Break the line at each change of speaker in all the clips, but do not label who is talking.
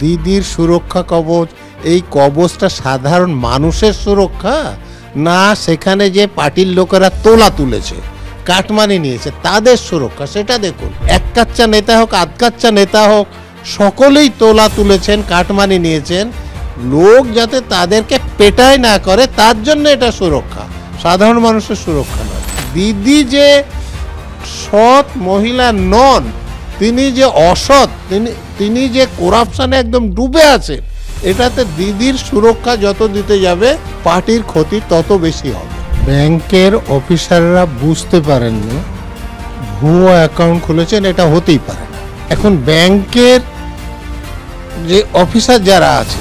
দিদির সুরক্ষা কবচ এই কবচটা সাধারণ মানুষের সুরক্ষা না সেখানে যে পার্টির লোকেরা তোলা তুলেছে কাটমানি নিয়েছে তাদের সুরক্ষা সেটা দেখুন এক কাচ্চা নেতা হোক আধ কাচ্চা নেতা হোক সকলেই তোলা তুলেছেন কাটমানি নিয়েছেন লোক যাতে তাদেরকে পেটায় না করে তার জন্য এটা সুরক্ষা সাধারণ মানুষের সুরক্ষা নয় দিদি যে সৎ মহিলা নন তিনি যে অসৎ তিনি তিনি যে করাপশানে একদম ডুবে আছেন এটাতে দিদির সুরক্ষা যত দিতে যাবে পার্টির ক্ষতি তত বেশি হবে ব্যাংকের অফিসাররা বুঝতে পারেননি ভুয়ো অ্যাকাউন্ট খুলেছেন এটা হতেই পারে এখন ব্যাংকের যে অফিসার যারা আছে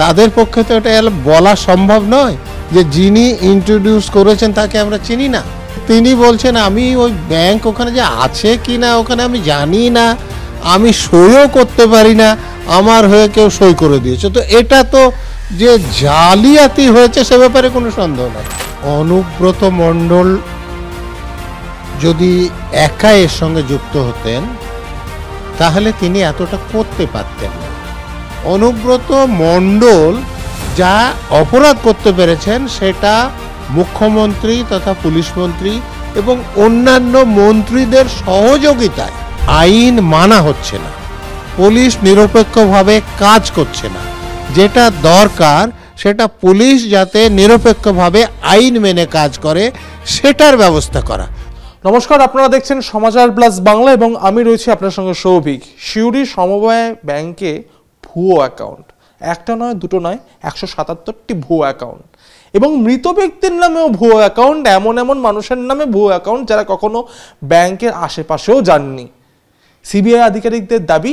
তাদের পক্ষে তো এটা বলা সম্ভব নয় যে যিনি ইন্ট্রোডিউস করেছেন তাকে আমরা চিনি না তিনি বলছেন আমি ওই ব্যাংক ওখানে যে আছে কি না ওখানে আমি জানি না আমি সইও করতে পারি না আমার হয়ে কেউ সই করে দিয়েছে তো এটা তো যে জালিয়াতি হয়েছে সে ব্যাপারে কোনো সন্দেহ নাই অনুব্রত মণ্ডল যদি একা এর সঙ্গে যুক্ত হতেন তাহলে তিনি এতটা করতে পারতেন না অনুব্রত মণ্ডল যা অপরাধ করতে পেরেছেন সেটা মুখ্যমন্ত্রী তথা পুলিশ মন্ত্রী এবং অন্যান্য মন্ত্রীদের সহযোগিতায় আইন মানা হচ্ছে না পুলিশ নিরপেক্ষভাবে কাজ করছে না যেটা দরকার সেটা পুলিশ যাতে নিরপেক্ষভাবে
আইন মেনে কাজ করে সেটার ব্যবস্থা করা নমস্কার আপনারা দেখছেন সমাচার প্লাস বাংলা এবং আমি রয়েছি আপনার সঙ্গে সৌভিক সিউড়ি সমবায় ব্যাংকে ভুয়ো অ্যাকাউন্ট একটা নয় দুটো নয় একশো সাতাত্তরটি ভুয়ো অ্যাকাউন্ট এবং মৃত ব্যক্তির নামেও ভুয়ো অ্যাকাউন্ট এমন এমন মানুষের নামে ভুয়ো অ্যাকাউন্ট যারা কখনো ব্যাংকের আশেপাশেও যাননি সিবিআই আধিকারিকদের দাবি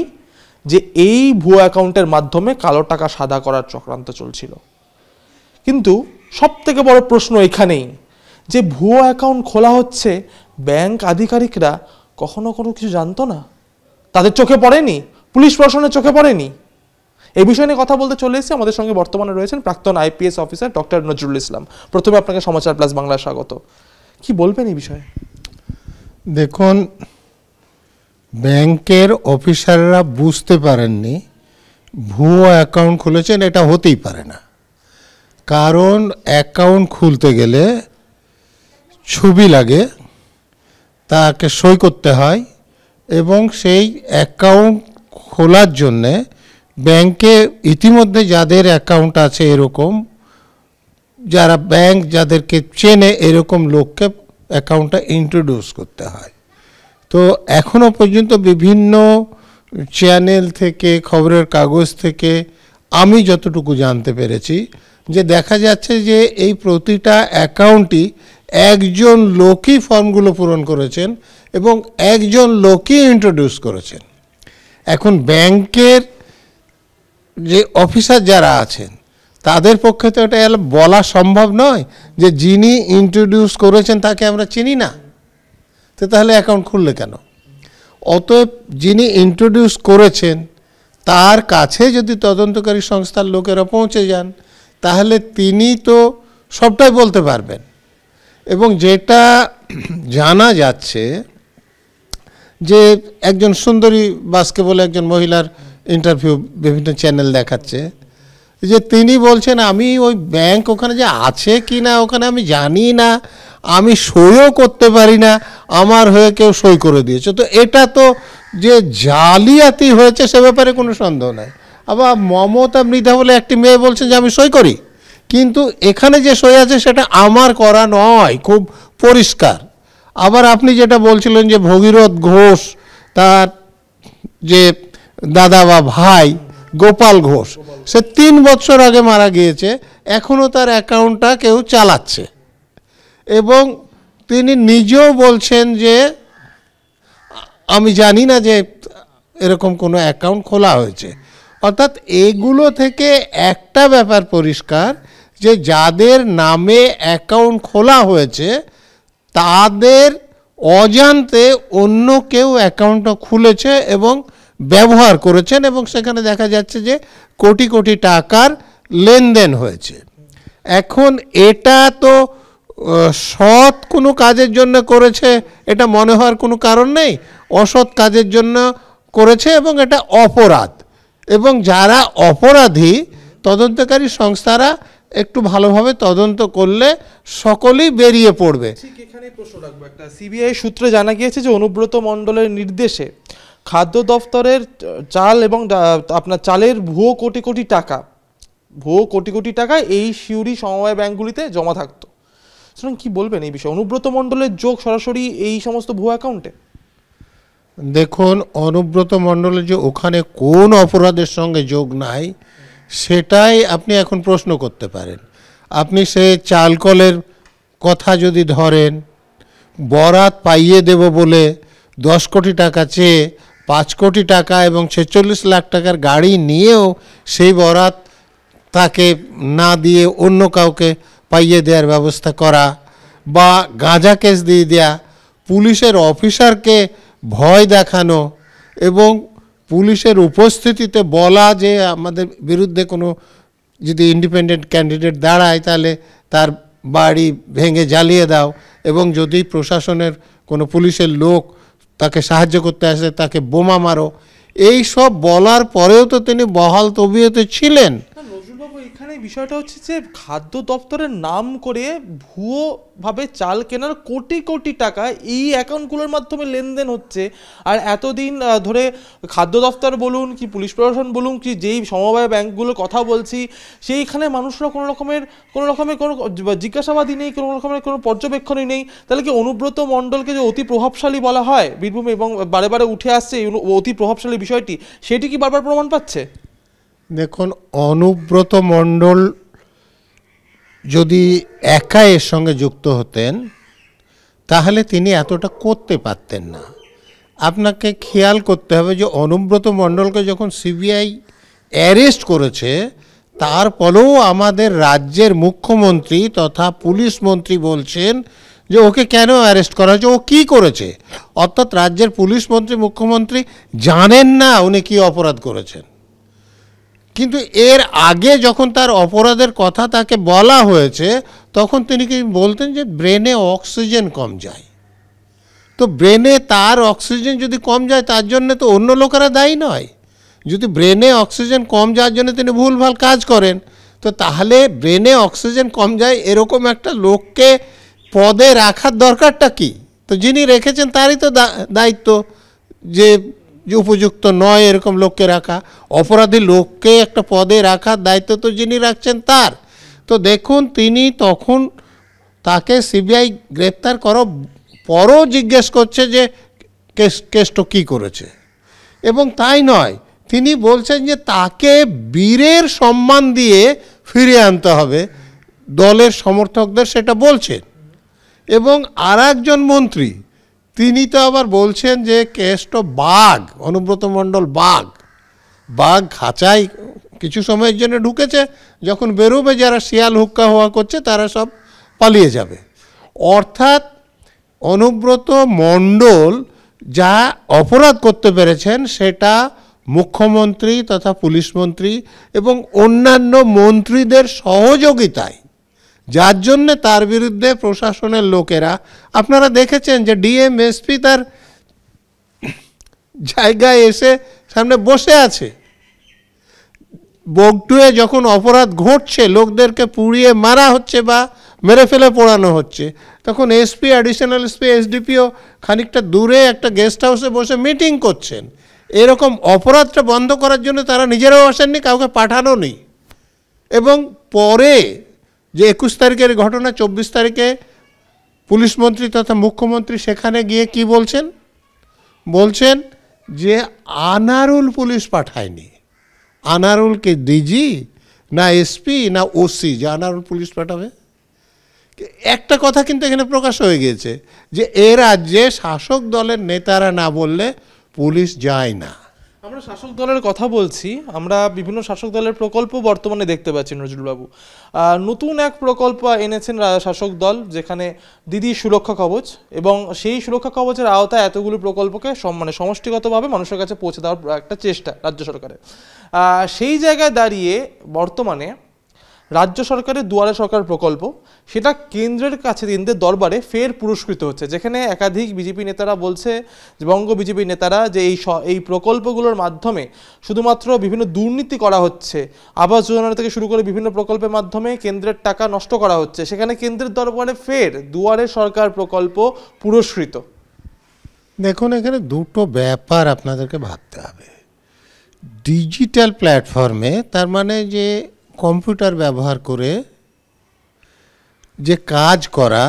যে এই ভুয়ো অ্যাকাউন্টের মাধ্যমে কালো টাকা সাদা করার চক্রান্ত চলছিল কিন্তু সব থেকে বড় প্রশ্ন এখানেই যে ভুয়ো অ্যাকাউন্ট খোলা হচ্ছে ব্যাংক আধিকারিকরা কখনো কোনো কিছু জানতো না তাদের চোখে পড়েনি পুলিশ প্রশাসনের চোখে পড়েনি এই বিষয়ে নিয়ে কথা বলতে চলে এসেছি আমাদের সঙ্গে বর্তমানে রয়েছেন প্রাক্তন IPS officer doctor Nazrul Islam প্রথমে আপনাকে সমাচার প্লাস বাংলা স্বাগত কি বলবেন এই বিষয়ে
দেখুন ব্যাংকের অফিসাররা বুঝতে পারেননি ভুয়ো অ্যাকাউন্ট খুলেছেন এটা হতেই পারে না কারণ অ্যাকাউন্ট খুলতে গেলে ছবি লাগে তাকে সই করতে হয় এবং সেই অ্যাকাউন্ট খোলার জন্যে ব্যাংকে ইতিমধ্যে যাদের অ্যাকাউন্ট আছে এরকম যারা ব্যাংক যাদেরকে চেনে এরকম লোককে অ্যাকাউন্টটা ইন্ট্রোডিউস করতে হয় তো এখনও পর্যন্ত বিভিন্ন চ্যানেল থেকে খবরের কাগজ থেকে আমি যতটুকু জানতে পেরেছি যে দেখা যাচ্ছে যে এই প্রতিটা অ্যাকাউন্টই একজন লোকই ফর্মগুলো পূরণ করেছেন এবং একজন লোকই ইন্ট্রোডিউস করেছেন এখন ব্যাংকের যে অফিসার যারা আছেন তাদের পক্ষে তো এটা বলা সম্ভব নয় যে যিনি ইন্ট্রোডিউস করেছেন তাকে আমরা চিনি না তো তাহলে অ্যাকাউন্ট খুললে কেন অতএব যিনি ইন্ট্রোডিউস করেছেন তার কাছে যদি তদন্তকারী সংস্থার লোকেরা পৌঁছে যান তাহলে তিনি তো সবটাই বলতে পারবেন এবং যেটা জানা যাচ্ছে যে একজন সুন্দরী বাসকে বলে একজন মহিলার ইন্টারভিউ বিভিন্ন চ্যানেল দেখাচ্ছে যে তিনি বলছেন আমি ওই ব্যাংক ওখানে যে আছে কি না ওখানে আমি জানি না আমি সইও করতে পারি না আমার হয়ে কেউ সই করে দিয়েছে তো এটা তো যে জালিয়াতি হয়েছে সে ব্যাপারে কোনো সন্দেহ নাই আবার মমতা মৃধা বলে একটি মেয়ে বলছেন যে আমি সই করি কিন্তু এখানে যে সই আছে সেটা আমার করা নয় খুব পরিষ্কার আবার আপনি যেটা বলছিলেন যে ভগীরথ ঘোষ তার যে দাদা বা ভাই গোপাল ঘোষ সে তিন বছর আগে মারা গিয়েছে এখনও তার অ্যাকাউন্টটা কেউ চালাচ্ছে এবং তিনি নিজেও বলছেন যে আমি জানি না যে এরকম কোনো অ্যাকাউন্ট খোলা হয়েছে অর্থাৎ এগুলো থেকে একটা ব্যাপার পরিষ্কার যে যাদের নামে অ্যাকাউন্ট খোলা হয়েছে তাদের অজান্তে অন্য কেউ অ্যাকাউন্টটা খুলেছে এবং ব্যবহার করেছেন এবং সেখানে দেখা যাচ্ছে যে কোটি কোটি টাকার লেনদেন হয়েছে এখন এটা তো সৎ কোনো কাজের জন্য করেছে এটা মনে হওয়ার কোনো কারণ নেই অসৎ কাজের জন্য করেছে এবং এটা অপরাধ এবং যারা অপরাধী তদন্তকারী সংস্থারা একটু ভালোভাবে তদন্ত করলে
সকলেই বেরিয়ে পড়বে ঠিক এখানে প্রশ্ন রাখবো একটা সিবিআই সূত্রে জানা গিয়েছে যে অনুব্রত মণ্ডলের নির্দেশে খাদ্য দফতরের চাল এবং আপনার চালের ভুয়ো কোটি কোটি টাকা ভুয়ো কোটি কোটি টাকা এই সিউরি সমবায় ব্যাংকগুলিতে জমা থাকতো সুতরাং কী বলবেন এই বিষয়ে অনুব্রত মণ্ডলের যোগ সরাসরি এই সমস্ত ভুয়ো অ্যাকাউন্টে
দেখুন অনুব্রত মণ্ডলের যে ওখানে কোন অপরাধের সঙ্গে যোগ নাই সেটাই আপনি এখন প্রশ্ন করতে পারেন আপনি সে চালকলের কথা যদি ধরেন বরাত পাইয়ে দেব বলে দশ কোটি টাকা চেয়ে পাঁচ কোটি টাকা এবং ছেচল্লিশ লাখ টাকার গাড়ি নিয়েও সেই বরাত তাকে না দিয়ে অন্য কাউকে পাইয়ে দেওয়ার ব্যবস্থা করা বা গাঁজা কেস দিয়ে দেয়া পুলিশের অফিসারকে ভয় দেখানো এবং পুলিশের উপস্থিতিতে বলা যে আমাদের বিরুদ্ধে কোনো যদি ইন্ডিপেন্ডেন্ট ক্যান্ডিডেট দাঁড়ায় তাহলে তার বাড়ি ভেঙে জ্বালিয়ে দাও এবং যদি প্রশাসনের কোনো পুলিশের লোক তাকে সাহায্য করতে আসে তাকে বোমা মারো এই সব বলার পরেও তো তিনি বহাল তবিয়তে ছিলেন
বাবু এখানে বিষয়টা হচ্ছে যে খাদ্য দপ্তরের নাম করে ভুয়োভাবে চাল কেনার কোটি কোটি টাকা এই অ্যাকাউন্টগুলোর মাধ্যমে লেনদেন হচ্ছে আর এতদিন ধরে খাদ্য দপ্তর বলুন কি পুলিশ প্রশাসন বলুন কি যেই সমবায় ব্যাঙ্কগুলো কথা বলছি সেইখানে মানুষরা কোনো রকমের কোনো রকমের কোনো জিজ্ঞাসাবাদই নেই কোনো রকমের কোনো পর্যবেক্ষণই নেই তাহলে কি অনুব্রত মণ্ডলকে যে অতি প্রভাবশালী বলা হয় বীরভূমে এবং বারে বারে উঠে আসছে অতি প্রভাবশালী বিষয়টি সেটি কি বারবার প্রমাণ পাচ্ছে
দেখুন অনুব্রত মণ্ডল যদি একা এর সঙ্গে যুক্ত হতেন তাহলে তিনি এতটা করতে পারতেন না আপনাকে খেয়াল করতে হবে যে অনুব্রত মণ্ডলকে যখন সিবিআই অ্যারেস্ট করেছে তারপরেও আমাদের রাজ্যের মুখ্যমন্ত্রী তথা পুলিশ মন্ত্রী বলছেন যে ওকে কেন অ্যারেস্ট করা হয়েছে ও কী করেছে অর্থাৎ রাজ্যের পুলিশ মন্ত্রী মুখ্যমন্ত্রী জানেন না উনি কী অপরাধ করেছেন কিন্তু এর আগে যখন তার অপরাধের কথা তাকে বলা হয়েছে তখন তিনি কি বলতেন যে ব্রেনে অক্সিজেন কম যায় তো ব্রেনে তার অক্সিজেন যদি কম যায় তার জন্য তো অন্য লোকেরা দায়ী নয় যদি ব্রেনে অক্সিজেন কম যাওয়ার জন্য তিনি ভুলভাল কাজ করেন তো তাহলে ব্রেনে অক্সিজেন কম যায় এরকম একটা লোককে পদে রাখার দরকারটা কি তো যিনি রেখেছেন তারই তো দায়িত্ব যে যে উপযুক্ত নয় এরকম লোককে রাখা অপরাধী লোককে একটা পদে রাখার দায়িত্ব তো যিনি রাখছেন তার তো দেখুন তিনি তখন তাকে সিবিআই গ্রেপ্তার করো পরও জিজ্ঞেস করছে যে কেস কেসটা কী করেছে এবং তাই নয় তিনি বলছেন যে তাকে বীরের সম্মান দিয়ে ফিরে আনতে হবে দলের সমর্থকদের সেটা বলছেন এবং আর মন্ত্রী তিনি তো আবার বলছেন যে কেষ্ট বাঘ অনুব্রত মণ্ডল বাঘ বাঘ খাঁচাই কিছু সময়ের জন্য ঢুকেছে যখন বেরোবে যারা শিয়াল হুক্কা হওয়া করছে তারা সব পালিয়ে যাবে অর্থাৎ অনুব্রত মণ্ডল যা অপরাধ করতে পেরেছেন সেটা মুখ্যমন্ত্রী তথা পুলিশ মন্ত্রী এবং অন্যান্য মন্ত্রীদের সহযোগিতায় যার জন্যে তার বিরুদ্ধে প্রশাসনের লোকেরা আপনারা দেখেছেন যে ডিএমএসপি তার জায়গায় এসে সামনে বসে আছে বগটুয়ে যখন অপরাধ ঘটছে লোকদেরকে পুড়িয়ে মারা হচ্ছে বা মেরে ফেলে পড়ানো হচ্ছে তখন এসপি অ্যাডিশনাল এসপি এসডিপিও খানিকটা দূরে একটা গেস্ট হাউসে বসে মিটিং করছেন এরকম অপরাধটা বন্ধ করার জন্য তারা নিজেরাও আসেননি কাউকে পাঠানো নেই এবং পরে যে একুশ তারিখের ঘটনা চব্বিশ তারিখে পুলিশ মন্ত্রী তথা মুখ্যমন্ত্রী সেখানে গিয়ে কি বলছেন বলছেন যে আনারুল পুলিশ পাঠায়নি আনারুলকে ডিজি না এসপি না ওসি যে আনারুল পুলিশ পাঠাবে একটা কথা কিন্তু এখানে প্রকাশ হয়ে গিয়েছে যে এ রাজ্যে শাসক দলের নেতারা না বললে পুলিশ যায় না
আমরা শাসক দলের কথা বলছি আমরা বিভিন্ন শাসক দলের প্রকল্প বর্তমানে দেখতে পাচ্ছি নজরুলবাবু নতুন এক প্রকল্প এনেছেন শাসক দল যেখানে দিদি সুরক্ষা কবচ এবং সেই সুরক্ষা কবচের আওতায় এতগুলো প্রকল্পকে মানে সমষ্টিগতভাবে মানুষের কাছে পৌঁছে দেওয়ার একটা চেষ্টা রাজ্য সরকারের সেই জায়গায় দাঁড়িয়ে বর্তমানে রাজ্য সরকারের দুয়ারে সরকার প্রকল্প সেটা কেন্দ্রের কাছে কেন্দ্রের দরবারে ফের পুরস্কৃত হচ্ছে যেখানে একাধিক বিজেপি নেতারা বলছে বঙ্গ বিজেপি নেতারা যে এই এই প্রকল্পগুলোর মাধ্যমে শুধুমাত্র বিভিন্ন দুর্নীতি করা হচ্ছে আবাস যোজনা থেকে শুরু করে বিভিন্ন প্রকল্পের মাধ্যমে কেন্দ্রের টাকা নষ্ট করা হচ্ছে সেখানে কেন্দ্রের দরবারে ফের দুয়ারে সরকার প্রকল্প পুরস্কৃত
দেখুন এখানে দুটো ব্যাপার আপনাদেরকে ভাবতে হবে ডিজিটাল প্ল্যাটফর্মে তার মানে যে কম্পিউটার ব্যবহার করে যে কাজ করা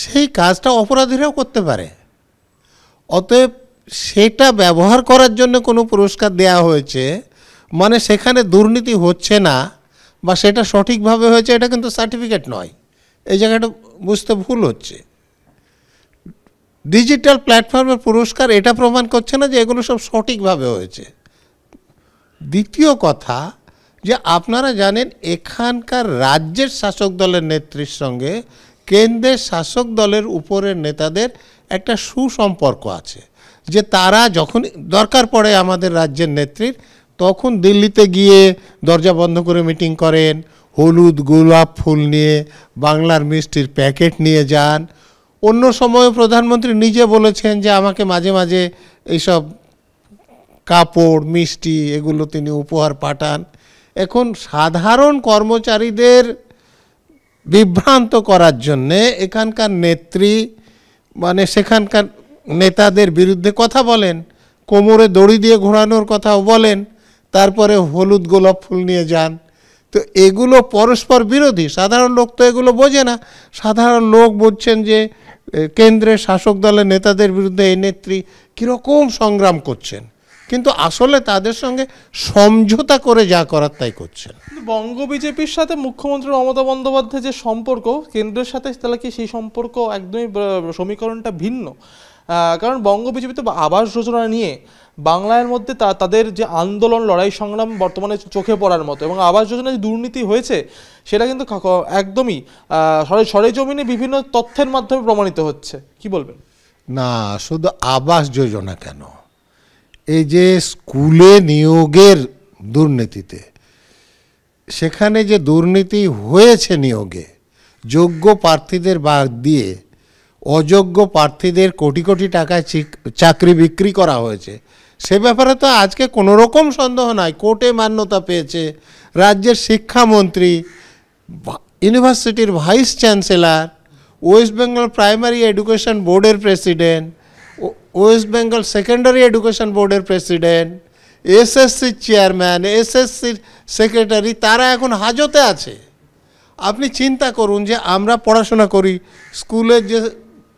সেই কাজটা অপরাধীরাও করতে পারে অতএব সেটা ব্যবহার করার জন্য কোনো পুরস্কার দেয়া হয়েছে মানে সেখানে দুর্নীতি হচ্ছে না বা সেটা সঠিকভাবে হয়েছে এটা কিন্তু সার্টিফিকেট নয় এই জায়গাটা বুঝতে ভুল হচ্ছে ডিজিটাল প্ল্যাটফর্মের পুরস্কার এটা প্রমাণ করছে না যে এগুলো সব সঠিকভাবে হয়েছে দ্বিতীয় কথা যে আপনারা জানেন এখানকার রাজ্যের শাসক দলের নেত্রীর সঙ্গে কেন্দ্রের শাসক দলের উপরের নেতাদের একটা সুসম্পর্ক আছে যে তারা যখন দরকার পড়ে আমাদের রাজ্যের নেত্রীর তখন দিল্লিতে গিয়ে দরজা বন্ধ করে মিটিং করেন হলুদ গোলাপ ফুল নিয়ে বাংলার মিষ্টির প্যাকেট নিয়ে যান অন্য সময়ে প্রধানমন্ত্রী নিজে বলেছেন যে আমাকে মাঝে মাঝে এইসব কাপড় মিষ্টি এগুলো তিনি উপহার পাঠান এখন সাধারণ কর্মচারীদের বিভ্রান্ত করার জন্যে এখানকার নেত্রী মানে সেখানকার নেতাদের বিরুদ্ধে কথা বলেন কোমরে দড়ি দিয়ে ঘোরানোর কথাও বলেন তারপরে হলুদ গোলাপ ফুল নিয়ে যান তো এগুলো পরস্পর বিরোধী সাধারণ লোক তো এগুলো বোঝে না সাধারণ লোক বুঝছেন যে কেন্দ্রের শাসক দলের নেতাদের বিরুদ্ধে এই নেত্রী কীরকম সংগ্রাম করছেন কিন্তু আসলে তাদের সঙ্গে সমঝোতা করে যা করার তাই করছেন
বঙ্গ বিজেপির সাথে মুখ্যমন্ত্রী মমতা বন্দ্যোপাধ্যায় যে সম্পর্ক কেন্দ্রের সাথে তাহলে কি সেই সম্পর্ক একদমই সমীকরণটা ভিন্ন কারণ বঙ্গ বিজেপি তো আবাস যোজনা নিয়ে বাংলার মধ্যে তাদের যে আন্দোলন লড়াই সংগ্রাম বর্তমানে চোখে পড়ার মতো এবং আবাস যোজনায় যে দুর্নীতি হয়েছে সেটা কিন্তু একদমই সরেজমিনে বিভিন্ন তথ্যের মাধ্যমে প্রমাণিত হচ্ছে কি বলবেন
না শুধু আবাস যোজনা কেন এই যে স্কুলে নিয়োগের দুর্নীতিতে সেখানে যে দুর্নীতি হয়েছে নিয়োগে যোগ্য প্রার্থীদের বাদ দিয়ে অযোগ্য প্রার্থীদের কোটি কোটি টাকা চাকরি বিক্রি করা হয়েছে সে ব্যাপারে তো আজকে কোনো রকম সন্দেহ নাই কোর্টে মান্যতা পেয়েছে রাজ্যের শিক্ষামন্ত্রী ইউনিভার্সিটির vice chancellor West Bengal primary education বোর্ডের president West Bengal secondary education বোর্ডের প্রেসিডেন্ট এসএসসি চেয়ারম্যান এসএসসির সেক্রেটারি তারা এখন হাজতে আছে আপনি চিন্তা করুন যে আমরা পড়াশোনা করি স্কুলের যে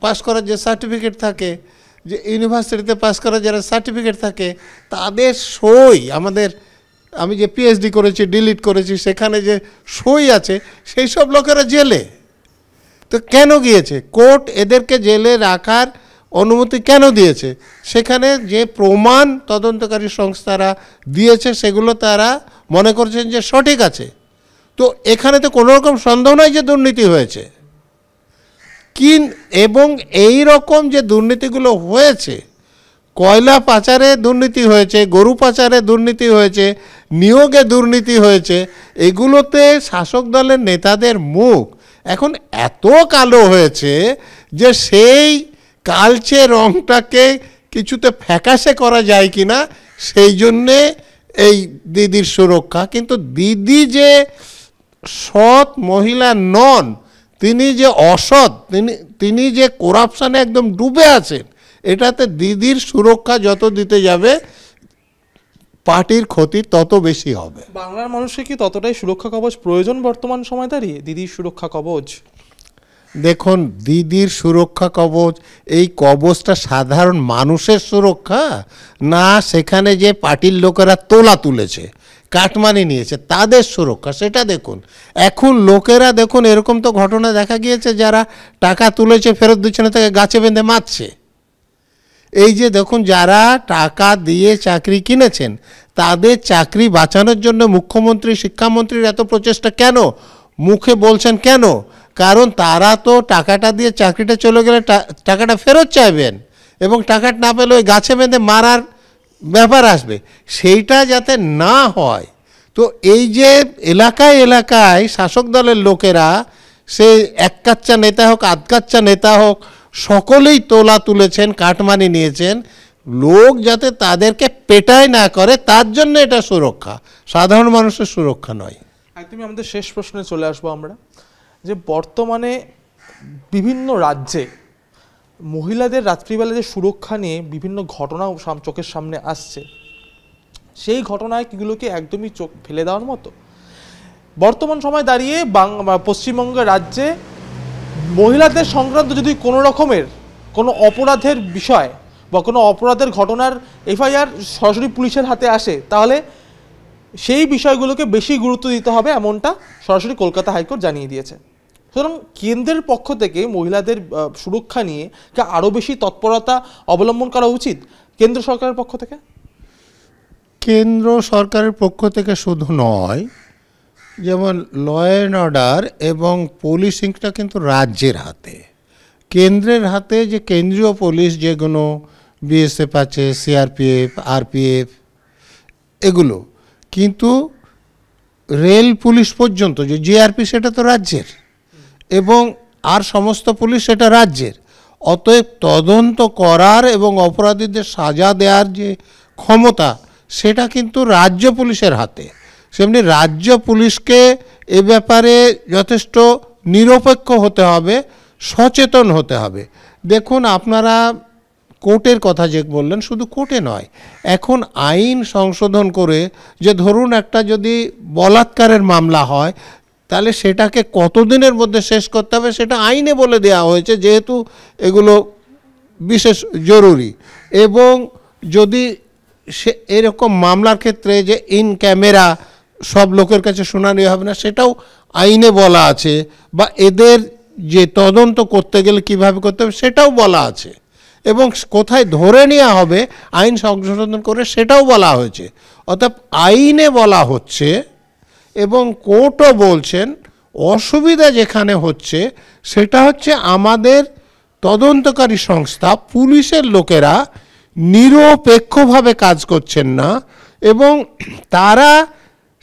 পাস করার যে সার্টিফিকেট থাকে যে ইউনিভার্সিটিতে পাস করার যারা সার্টিফিকেট থাকে তাদের সই আমাদের আমি যে পিএইচডি করেছি ডিলিট করেছি সেখানে যে সই আছে সেই সব লোকেরা জেলে তো কেন গিয়েছে কোর্ট এদেরকে জেলে রাখার অনুমতি কেন দিয়েছে সেখানে যে প্রমাণ তদন্তকারী সংস্থারা দিয়েছে সেগুলো তারা মনে করছেন যে সঠিক আছে তো এখানে তো কোনো রকম সন্দেহ নয় যে দুর্নীতি হয়েছে কিন এবং এই রকম যে দুর্নীতিগুলো হয়েছে কয়লা পাচারে দুর্নীতি হয়েছে গরু পাচারে দুর্নীতি হয়েছে নিয়োগে দুর্নীতি হয়েছে এগুলোতে শাসক দলের নেতাদের মুখ এখন এত কালো হয়েছে যে সেই কালচে রংটাকে কিছুতে ফ্যাকাশে করা যায় কি না সেই জন্যে এই দিদির সুরক্ষা কিন্তু দিদি যে সৎ মহিলা নন তিনি যে অসৎ তিনি তিনি যে করাপশানে একদম ডুবে আছেন এটাতে দিদির
সুরক্ষা যত দিতে যাবে
পার্টির ক্ষতি তত বেশি হবে
বাংলার মানুষের কি ততটাই সুরক্ষা কবচ প্রয়োজন বর্তমান সময় দাঁড়িয়ে দিদির সুরক্ষা কবচ
দেখুন দিদির সুরক্ষা কবচ এই কবচটা সাধারণ মানুষের সুরক্ষা না সেখানে যে পার্টির লোকেরা তোলা তুলেছে কাটমানি নিয়েছে তাদের সুরক্ষা সেটা দেখুন এখন লোকেরা দেখুন এরকম তো ঘটনা দেখা গিয়েছে যারা টাকা তুলেছে ফেরত দিচ্ছে না তাকে গাছে বেঁধে মারছে এই যে দেখুন যারা টাকা দিয়ে চাকরি কিনেছেন তাদের চাকরি বাঁচানোর জন্য মুখ্যমন্ত্রী শিক্ষামন্ত্রীর এত প্রচেষ্টা কেন মুখে বলছেন কেন কারণ তারা তো টাকাটা দিয়ে চাকরিটা চলে গেলে টাকাটা ফেরত চাইবেন এবং টাকাটা না পেলে ওই গাছে বেঁধে মারার ব্যাপার আসবে সেইটা যাতে না হয় তো এই যে এলাকায় এলাকায় শাসক দলের লোকেরা সে এক কাচ্চা নেতা হোক আধ কাচ্চা নেতা হোক সকলেই তোলা তুলেছেন কাটমানি নিয়েছেন লোক যাতে তাদেরকে পেটায় না করে তার জন্য এটা সুরক্ষা সাধারণ মানুষের সুরক্ষা নয়
তুমি আমাদের শেষ প্রশ্নে চলে আসবো আমরা যে বর্তমানে বিভিন্ন রাজ্যে মহিলাদের রাত্রিবেলা যে সুরক্ষা নিয়ে বিভিন্ন ঘটনা চোখের সামনে আসছে সেই ঘটনায় কিগুলোকে একদমই চোখ ফেলে দেওয়ার মতো বর্তমান সময় দাঁড়িয়ে পশ্চিমবঙ্গ রাজ্যে মহিলাদের সংক্রান্ত যদি কোনো রকমের কোনো অপরাধের বিষয় বা কোনো অপরাধের ঘটনার এফআইআর সরাসরি পুলিশের হাতে আসে তাহলে সেই বিষয়গুলোকে বেশি গুরুত্ব দিতে হবে এমনটা সরাসরি কলকাতা হাইকোর্ট জানিয়ে দিয়েছে সুতরাং কেন্দ্রের পক্ষ থেকে মহিলাদের সুরক্ষা নিয়ে কি আরও বেশি তৎপরতা অবলম্বন করা উচিত কেন্দ্র সরকারের পক্ষ থেকে
কেন্দ্র সরকারের পক্ষ থেকে শুধু নয় যেমন ল অ্যান্ড অর্ডার এবং পুলিশিংটা কিন্তু রাজ্যের হাতে কেন্দ্রের হাতে যে কেন্দ্রীয় পুলিশ যেগুলো বিএসএফ আছে সিআরপিএফ আরপিএফ এগুলো কিন্তু রেল পুলিশ পর্যন্ত যে জিআরপি সেটা তো রাজ্যের এবং আর সমস্ত পুলিশ সেটা রাজ্যের অতএব তদন্ত করার এবং অপরাধীদের সাজা দেওয়ার যে ক্ষমতা সেটা কিন্তু রাজ্য পুলিশের হাতে সেমনি রাজ্য পুলিশকে এ ব্যাপারে যথেষ্ট নিরপেক্ষ হতে হবে সচেতন হতে হবে দেখুন আপনারা কোর্টের কথা যে বললেন শুধু কোর্টে নয় এখন আইন সংশোধন করে যে ধরুন একটা যদি বলাৎকারের মামলা হয় তাহলে সেটাকে কতদিনের মধ্যে শেষ করতে হবে সেটা আইনে বলে দেওয়া হয়েছে যেহেতু এগুলো বিশেষ জরুরি এবং যদি সে এরকম মামলার ক্ষেত্রে যে ইন ক্যামেরা সব লোকের কাছে শুনানি হবে না সেটাও আইনে বলা আছে বা এদের যে তদন্ত করতে গেলে কিভাবে করতে হবে সেটাও বলা আছে এবং কোথায় ধরে নেওয়া হবে আইন সংশোধন করে সেটাও বলা হয়েছে অর্থাৎ আইনে বলা হচ্ছে এবং কোর্টও বলছেন অসুবিধা যেখানে হচ্ছে সেটা হচ্ছে আমাদের তদন্তকারী সংস্থা পুলিশের লোকেরা নিরপেক্ষভাবে কাজ করছেন না এবং তারা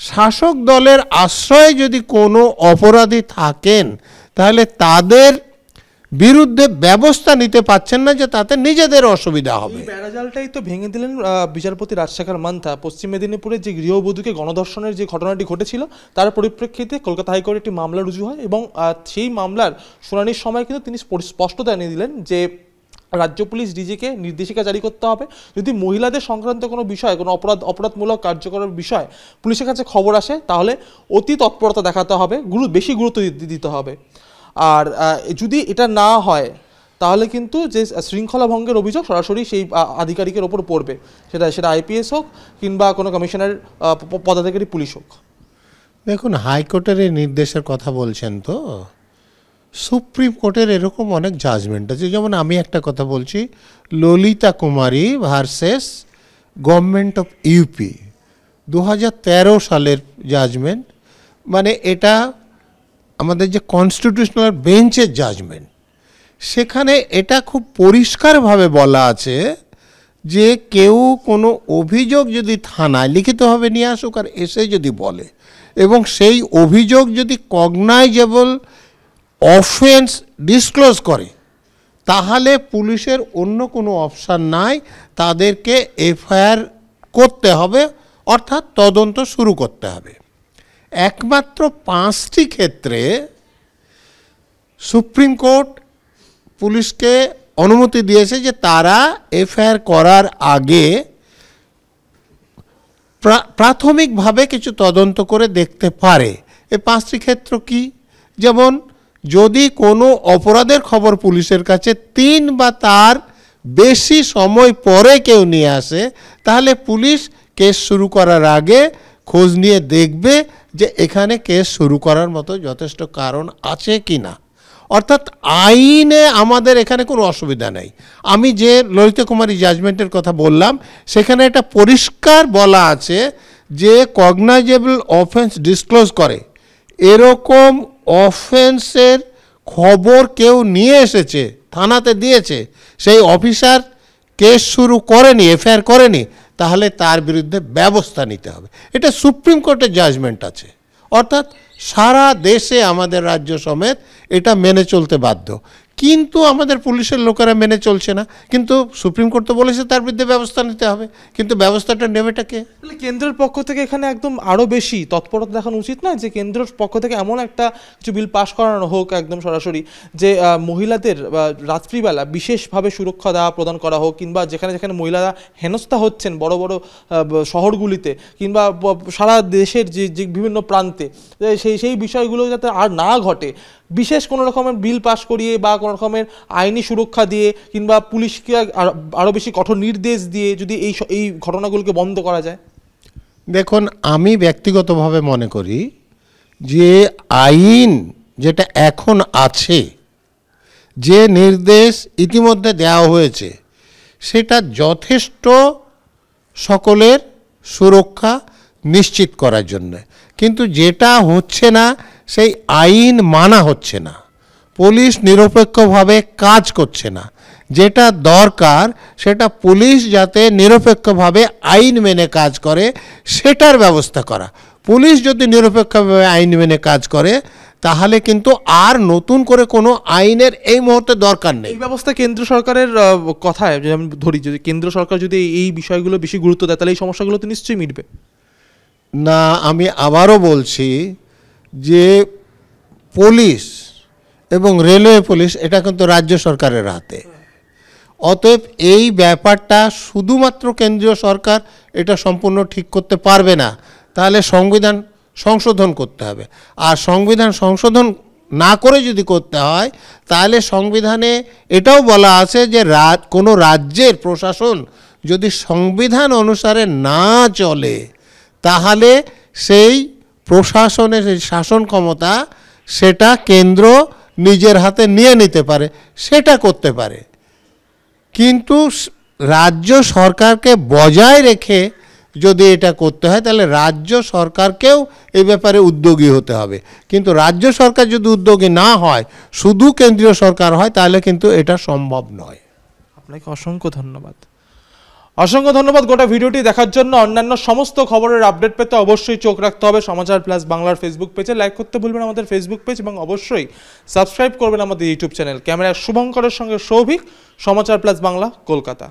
শাসক দলের আশ্রয়ে যদি কোনো অপরাধী থাকেন তাহলে তাদের বিরুদ্ধে ব্যবস্থা নিতে পারছেন না যে তাতে নিজেদের অসুবিধা হবে
বেড়াজালটাই তো ভেঙে দিলেন বিচারপতি রাজশেখর মান্থা পশ্চিম মেদিনীপুরে যে গৃহবধূকে গণধর্ষণের যে ঘটনাটি ঘটেছিল তার পরিপ্রেক্ষিতে কলকাতা হাইকোর্টে একটি মামলা রুজু হয় এবং সেই মামলার শুনানির সময় কিন্তু তিনি স্পষ্ট জানিয়ে দিলেন যে রাজ্য পুলিশ ডিজিকে নির্দেশিকা জারি করতে হবে যদি মহিলাদের সংক্রান্ত কোনো বিষয় কোনো অপরাধ অপরাধমূলক কার্যকরের বিষয় পুলিশের কাছে খবর আসে তাহলে অতি তৎপরতা দেখাতে হবে গুরু বেশি গুরুত্ব দিতে হবে আর যদি এটা না হয় তাহলে কিন্তু যে শৃঙ্খলা ভঙ্গের অভিযোগ সরাসরি সেই আধিকারিকের ওপর পড়বে সেটা সেটা আইপিএস হোক কিংবা কোনো কমিশনার পদাধিকারী পুলিশ হোক
দেখুন হাইকোর্টের এই নির্দেশের কথা বলছেন তো সুপ্রিম কোর্টের এরকম অনেক জাজমেন্ট আছে যেমন আমি একটা কথা বলছি Lalita Kumari versus government of UP দু সালের জাজমেন্ট মানে এটা আমাদের যে কনস্টিটিউশনাল বেঞ্চের জাজমেন্ট সেখানে এটা খুব পরিষ্কারভাবে বলা আছে যে কেউ কোনো অভিযোগ যদি থানায় লিখিতভাবে নিয়ে আসুক আর এসে যদি বলে এবং সেই অভিযোগ যদি কগনাইজেবল অফেন্স ডিসক্লোজ করে তাহলে পুলিশের অন্য কোনো অপশান নাই তাদেরকে এফআইআর করতে হবে অর্থাৎ তদন্ত শুরু করতে হবে একমাত্র পাঁচটি ক্ষেত্রে সুপ্রিম কোর্ট পুলিশকে অনুমতি দিয়েছে যে তারা এফআইআর করার আগে প্রাথমিকভাবে কিছু তদন্ত করে দেখতে পারে এ পাঁচটি ক্ষেত্র কি যেমন যদি কোনো অপরাধের খবর পুলিশের কাছে তিন বা তার বেশি সময় পরে কেউ নিয়ে আসে তাহলে পুলিশ কেস শুরু করার আগে খোঁজ নিয়ে দেখবে যে এখানে কেস শুরু করার মতো যথেষ্ট কারণ আছে কি না অর্থাৎ আইনে আমাদের এখানে কোনো অসুবিধা নেই আমি যে ললিত কুমারী জাজমেন্টের কথা বললাম সেখানে এটা পরিষ্কার বলা আছে যে কগনাইজেবল অফেন্স ডিসক্লোজ করে এরকম অফেন্সের খবর কেউ নিয়ে এসেছে থানাতে দিয়েছে সেই অফিসার কেস শুরু করেনি এফআইআর করেনি তাহলে তার বিরুদ্ধে ব্যবস্থা নিতে হবে এটা সুপ্রিম কোর্টের জাজমেন্ট আছে অর্থাৎ সারা দেশে আমাদের রাজ্য সমেত এটা মেনে চলতে বাধ্য কিন্তু আমাদের পুলিশের লোকেরা মেনে চলছে না কিন্তু সুপ্রিম কোর্ট তো বলেছে তার বিরুদ্ধে
ব্যবস্থা নিতে হবে কিন্তু ব্যবস্থাটা নেবেটা কে কেন্দ্রের পক্ষ থেকে এখানে একদম আরও বেশি তৎপরতা দেখানো উচিত না যে কেন্দ্রের পক্ষ থেকে এমন একটা কিছু বিল পাশ করানো হোক একদম সরাসরি যে মহিলাদের রাত্রিবেলা বিশেষভাবে সুরক্ষা দেওয়া প্রদান করা হোক কিংবা যেখানে যেখানে মহিলারা হেনস্থা হচ্ছেন বড় বড় শহরগুলিতে কিংবা সারা দেশের যে যে বিভিন্ন প্রান্তে সেই সেই বিষয়গুলো যাতে আর না ঘটে বিশেষ কোনো রকমের বিল পাশ করিয়ে বা কোনো রকমের আইনি সুরক্ষা দিয়ে কিংবা পুলিশকে আরও বেশি কঠোর নির্দেশ দিয়ে যদি এই এই ঘটনাগুলোকে বন্ধ করা যায় দেখুন
আমি ব্যক্তিগতভাবে মনে করি যে আইন যেটা এখন আছে যে নির্দেশ ইতিমধ্যে দেওয়া হয়েছে সেটা যথেষ্ট সকলের সুরক্ষা নিশ্চিত করার জন্য কিন্তু যেটা হচ্ছে না সেই আইন মানা হচ্ছে না পুলিশ নিরপেক্ষভাবে কাজ করছে না যেটা দরকার সেটা পুলিশ যাতে নিরপেক্ষভাবে আইন মেনে কাজ করে সেটার ব্যবস্থা করা পুলিশ যদি নিরপেক্ষভাবে আইন মেনে কাজ করে তাহলে কিন্তু আর নতুন করে কোনো
আইনের এই মুহূর্তে দরকার নেই এই ব্যবস্থা কেন্দ্র সরকারের কথায় যে আমি ধরি যদি কেন্দ্র সরকার যদি এই বিষয়গুলো বেশি গুরুত্ব দেয় তাহলে এই সমস্যাগুলো তো নিশ্চয়ই মিটবে না আমি
আবারও বলছি যে পুলিশ এবং রেলওয়ে পুলিশ এটা কিন্তু রাজ্য সরকারের হাতে অতএব এই ব্যাপারটা শুধুমাত্র কেন্দ্রীয় সরকার এটা সম্পূর্ণ ঠিক করতে পারবে না তাহলে সংবিধান সংশোধন করতে হবে আর সংবিধান সংশোধন না করে যদি করতে হয় তাহলে সংবিধানে এটাও বলা আছে যে রাজ কোনো রাজ্যের প্রশাসন যদি সংবিধান অনুসারে না চলে তাহলে সেই প্রশাসনের শাসন ক্ষমতা সেটা কেন্দ্র নিজের হাতে নিয়ে নিতে পারে সেটা করতে পারে কিন্তু রাজ্য সরকারকে বজায় রেখে যদি এটা করতে হয় তাহলে রাজ্য সরকারকেও এই ব্যাপারে উদ্যোগী হতে হবে কিন্তু রাজ্য সরকার যদি উদ্যোগী না হয় শুধু কেন্দ্রীয় সরকার হয় তাহলে কিন্তু এটা সম্ভব নয়
আপনাকে অসংখ্য ধন্যবাদ অসংখ্য ধন্যবাদ গোটা ভিডিওটি দেখার জন্য অন্যান্য সমস্ত খবরের আপডেট পেতে অবশ্যই চোখ রাখতে হবে সমাচার প্লাস বাংলার ফেসবুক পেজে লাইক করতে ভুলবেন আমাদের ফেসবুক পেজ এবং অবশ্যই সাবস্ক্রাইব করবেন আমাদের ইউটিউব চ্যানেল ক্যামেরা শুভঙ্করের সঙ্গে সৌভিক সমাচার প্লাস বাংলা কলকাতা